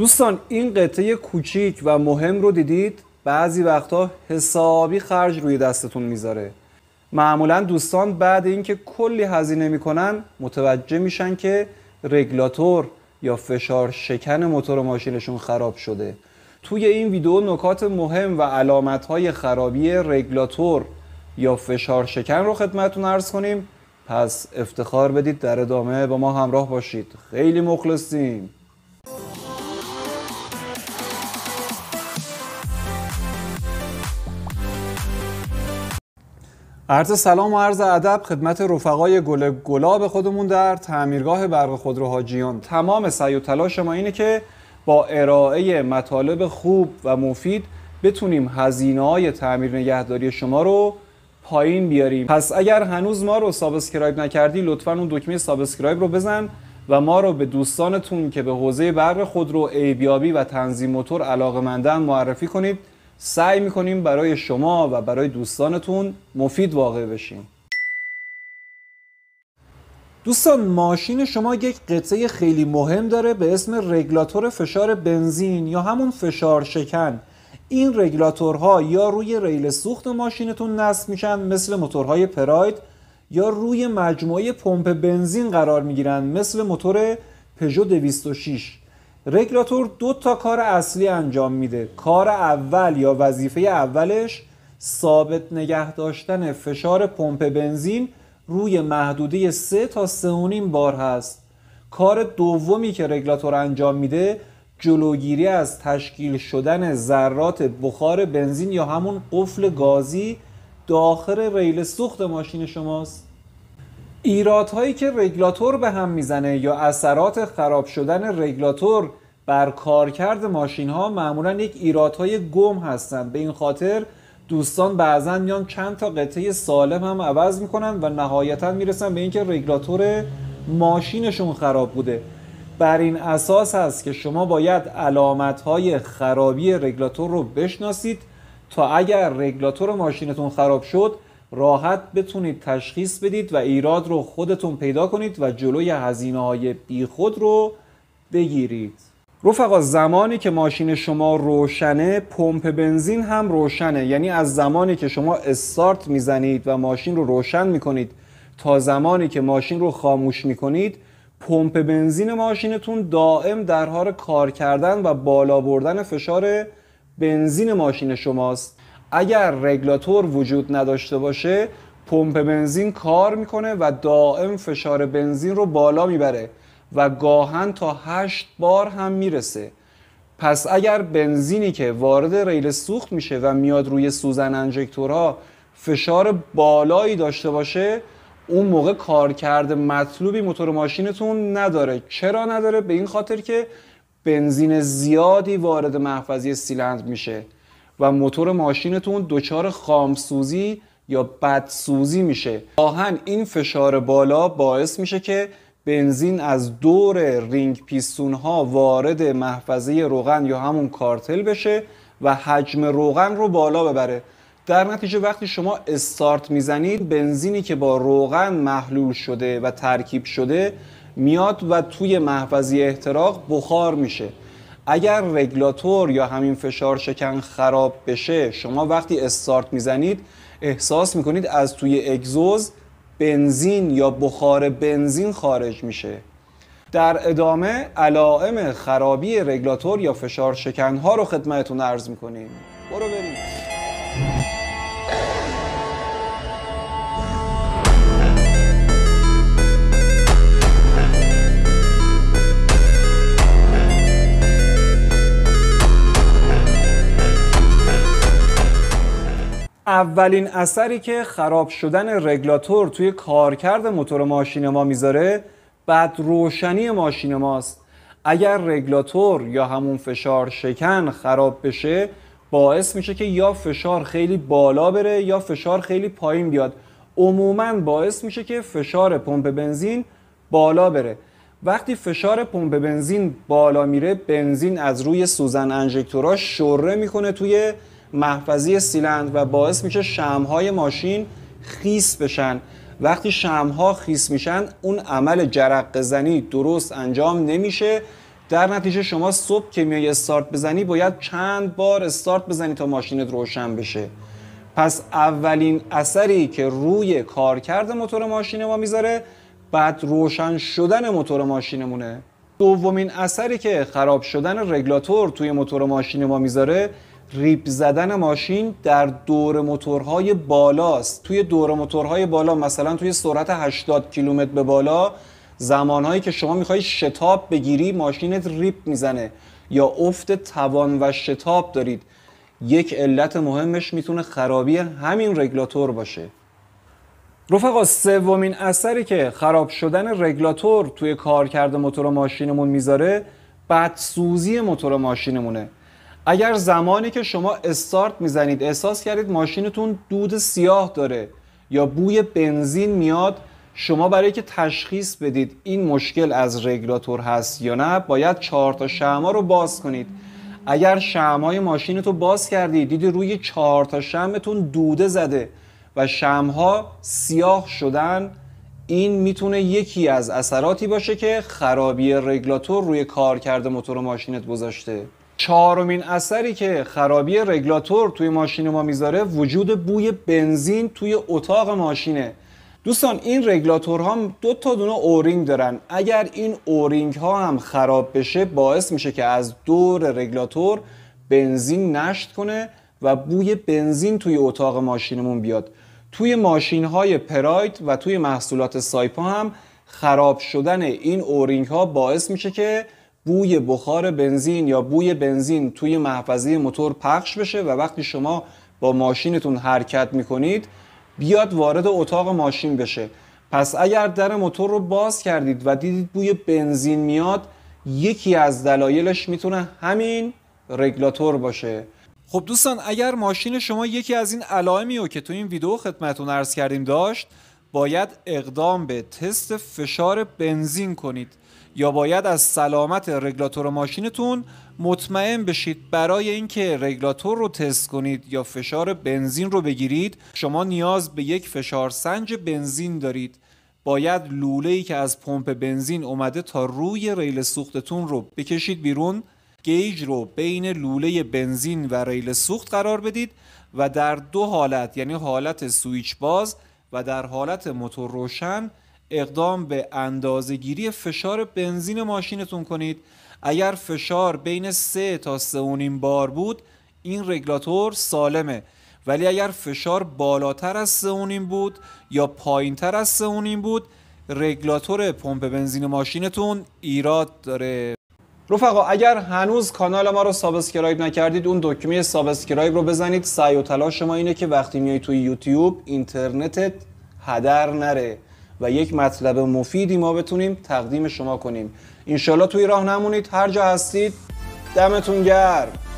دوستان این قطعه کوچیک و مهم رو دیدید بعضی وقتها حسابی خرج روی دستتون میذاره معمولا دوستان بعد اینکه کلی هزینه میکنن متوجه میشن که رگلاتور یا فشار شکن موتور ماشینشون خراب شده توی این ویدیو نکات مهم و علامت های خرابی رگلاتور یا فشار شکن رو خدمتون ارز کنیم پس افتخار بدید در ادامه با ما همراه باشید خیلی مخلصیم عرض سلام و عرض ادب خدمت رفقای گل گلاب خودمون در تعمیرگاه برق خودرو حاجیان تمام سعی و تلاش ما اینه که با ارائه مطالب خوب و مفید بتونیم هزینه های تعمیر نگهداری شما رو پایین بیاریم پس اگر هنوز ما رو سابسکرایب نکردی لطفا اون دکمه سابسکرایب رو بزن و ما رو به دوستانتون که به حوزه برق خودرو ایبیابی و تنظیم موتور علاقه معرفی کنید سعی میکنیم برای شما و برای دوستانتون مفید واقع بشیم دوستان ماشین شما یک قطعه خیلی مهم داره به اسم رگلاتور فشار بنزین یا همون فشار شکن این رگولاتورها یا روی ریل سوخت ماشینتون نصب میشن مثل موتورهای پراید یا روی مجموعه پمپ بنزین قرار میگیرن مثل موتور پژو 206 رگلاتور دو تا کار اصلی انجام میده کار اول یا وظیفه اولش ثابت نگه داشتن فشار پمپ بنزین روی محدوده 3 تا 3.5 بار هست کار دومی که رگلاتور انجام میده جلوگیری از تشکیل شدن ذرات بخار بنزین یا همون قفل گازی داخل ریل سوخت ماشین شماست ایرادهایی که رگلاتور به هم میزنه یا اثرات خراب شدن رگلاتور بر کارکرد ماشین ها معمولا یک ایرادهای گم هستند به این خاطر دوستان بعضا میان چند تا قطعه سالم هم عوض میکنن و نهایتا میرسن به اینکه رگلاتور ماشینشون خراب بوده بر این اساس هست که شما باید علامت های خرابی رگلاتور رو بشناسید تا اگر رگلاتور ماشینتون خراب شد راحت بتونید تشخیص بدید و ایراد رو خودتون پیدا کنید و جلوی هزینه های بیخود رو بگیرید رفقا زمانی که ماشین شما روشنه پمپ بنزین هم روشنه یعنی از زمانی که شما استارت میزنید و ماشین رو روشن میکنید تا زمانی که ماشین رو خاموش میکنید پمپ بنزین ماشینتون دائم در حال کار کردن و بالا بردن فشار بنزین ماشین شماست اگر رگلاتور وجود نداشته باشه پمپ بنزین کار میکنه و دائم فشار بنزین رو بالا میبره و گاهن تا هشت بار هم میرسه پس اگر بنزینی که وارد ریل سوخت میشه و میاد روی سوزن انجکتورها فشار بالایی داشته باشه اون موقع کارکرد مطلوبی موتور ماشینتون نداره چرا نداره به این خاطر که بنزین زیادی وارد محفظه سیلند میشه و موتور ماشینتون دچار خامسوزی یا بدسوزی میشه آهن این فشار بالا باعث میشه که بنزین از دور رینگ پیستون ها وارد محفظه روغن یا همون کارتل بشه و حجم روغن رو بالا ببره در نتیجه وقتی شما استارت میزنید بنزینی که با روغن محلول شده و ترکیب شده میاد و توی محفظه احتراق بخار میشه اگر رگلاتور یا همین فشار شکن خراب بشه شما وقتی استارت میزنید احساس میکنید از توی اگزوز بنزین یا بخار بنزین خارج میشه در ادامه علائم خرابی رگلاتور یا فشار شکن ها رو خدمتتون ارز میکنیم برو اولین اثری که خراب شدن رگلاتور توی کارکرد موتور ماشین ما میذاره بعد روشنی ماشین ماست اگر رگلاتور یا همون فشار شکن خراب بشه باعث میشه که یا فشار خیلی بالا بره یا فشار خیلی پایین بیاد عموما باعث میشه که فشار پمپ بنزین بالا بره وقتی فشار پمپ بنزین بالا میره بنزین از روی سوزن ها شره میکنه توی محفظی سیلند و باعث میشه شمهای ماشین خیس بشن وقتی شمها خیس میشن اون عمل جرق زنی درست انجام نمیشه در نتیجه شما صبح که میای استارت بزنی باید چند بار استارت بزنی تا ماشینت روشن بشه پس اولین اثری که روی کارکرد موتور ماشین ما میذاره بعد روشن شدن موتور ماشینمونه دومین اثری که خراب شدن رگلاتور توی موتور ماشین ما میذاره ریپ زدن ماشین در دور موتورهای بالاست توی دور موتورهای بالا مثلا توی سرعت 80 کیلومتر به بالا زمانهایی که شما میخوای شتاب بگیری ماشینت ریپ میزنه یا افت توان و شتاب دارید یک علت مهمش میتونه خرابی همین رگلاتور باشه رفقا سومین اثری که خراب شدن رگلاتور توی کارکرد موتور ماشینمون میذاره بدسوزی موتور ماشینمونه اگر زمانی که شما استارت میزنید احساس کردید ماشینتون دود سیاه داره یا بوی بنزین میاد شما برای که تشخیص بدید این مشکل از رگولاتور هست یا نه باید چهار تا شمع رو باز کنید اگر های ماشین رو باز کردید دیدی روی چهار تا شمعتون دوده زده و ها سیاه شدن این میتونه یکی از اثراتی باشه که خرابی رگولاتور روی کارکرد موتور ماشینت گذاشته چهارمین اثری که خرابی رگلاتور توی ماشین ما میذاره وجود بوی بنزین توی اتاق ماشینه دوستان این هم دو تا دونه اورینگ دارن اگر این اورینگ ها هم خراب بشه باعث میشه که از دور رگلاتور بنزین نشت کنه و بوی بنزین توی اتاق ماشینمون بیاد توی ماشین های پراید و توی محصولات سایپا هم خراب شدن این اورینگ ها باعث میشه که بوی بخار بنزین یا بوی بنزین توی محفظه موتور پخش بشه و وقتی شما با ماشینتون حرکت میکنید بیاد وارد اتاق ماشین بشه پس اگر در موتور رو باز کردید و دیدید بوی بنزین میاد یکی از دلایلش میتونه همین رگلاتور باشه خب دوستان اگر ماشین شما یکی از این علائمی رو که تو این ویدیو خدمتتون عرض کردیم داشت باید اقدام به تست فشار بنزین کنید یا باید از سلامت رگلاتور ماشینتون مطمئن بشید برای اینکه رگلاتور رو تست کنید یا فشار بنزین رو بگیرید شما نیاز به یک فشار سنج بنزین دارید باید لوله ای که از پمپ بنزین اومده تا روی ریل سوختتون رو بکشید بیرون گیج رو بین لوله بنزین و ریل سوخت قرار بدید و در دو حالت یعنی حالت سویچ باز و در حالت موتور روشن اقدام به اندازه گیری فشار بنزین ماشینتون کنید اگر فشار بین 3 تا 3.5 بار بود این رگلاتور سالمه ولی اگر فشار بالاتر از 3.5 بود یا پایینتر از 3.5 بود رگلاتور پمپ بنزین ماشینتون ایراد داره رفقا اگر هنوز کانال ما رو سابسکرایب نکردید اون دکمه سابسکرایب رو بزنید سعی و تلاش ما اینه که وقتی میای توی یوتیوب اینترنتت هدر نره و یک مطلب مفیدی ما بتونیم تقدیم شما کنیم انشالله توی راه نمونید هر جا هستید دمتون گرم